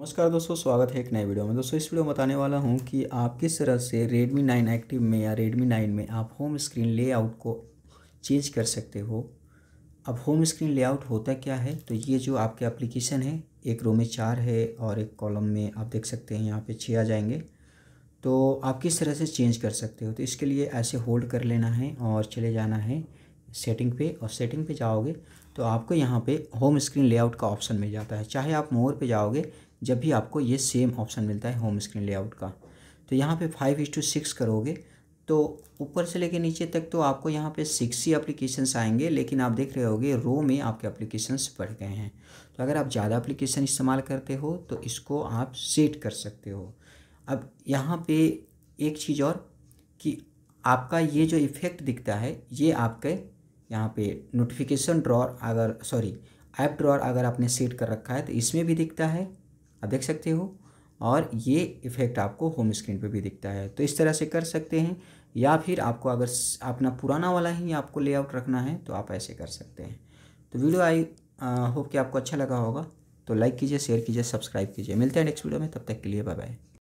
नमस्कार दोस्तों स्वागत है एक नए वीडियो में दोस्तों इस वीडियो में बताने वाला हूं कि आप किस तरह से Redmi 9 एक्टिव में या Redmi 9 में आप होम स्क्रीन लेआउट को चेंज कर सकते हो अब होम स्क्रीन लेआउट होता क्या है तो ये जो आपके एप्लीकेशन है एक रो में चार है और एक कॉलम में आप देख सकते हैं यहाँ पर छः आ जाएंगे तो आप किस तरह से चेंज कर सकते हो तो इसके लिए ऐसे होल्ड कर लेना है और चले जाना है सेटिंग पे और सेटिंग पे जाओगे तो आपको यहाँ पे होम स्क्रीन लेआउट का ऑप्शन मिल जाता है चाहे आप मोर पे जाओगे जब भी आपको ये सेम ऑप्शन मिलता है होम स्क्रीन लेआउट का तो यहाँ पे फाइव इज टू सिक्स करोगे तो ऊपर से लेके नीचे तक तो आपको यहाँ पे सिक्स ही अप्लीकेशंस आएंगे लेकिन आप देख रहे होगे रो में आपके अप्लीकेशंस बढ़ गए हैं तो अगर आप ज़्यादा अप्लीकेशन इस्तेमाल करते हो तो इसको आप सेट कर सकते हो अब यहाँ पे एक चीज़ और कि आपका ये जो इफ़ेक्ट दिखता है ये आपके यहाँ पे नोटिफिकेशन ड्रॉर अगर सॉरी ऐप ड्रॉर अगर आपने सेट कर रखा है तो इसमें भी दिखता है आप देख सकते हो और ये इफ़ेक्ट आपको होम स्क्रीन पे भी दिखता है तो इस तरह से कर सकते हैं या फिर आपको अगर अपना पुराना वाला ही आपको लेआउट रखना है तो आप ऐसे कर सकते हैं तो वीडियो आई होप कि आपको अच्छा लगा होगा तो लाइक कीजिए शेयर कीजिए सब्सक्राइब कीजिए मिलते हैं नेक्स्ट वीडियो में तब तक के लिए बाय बाय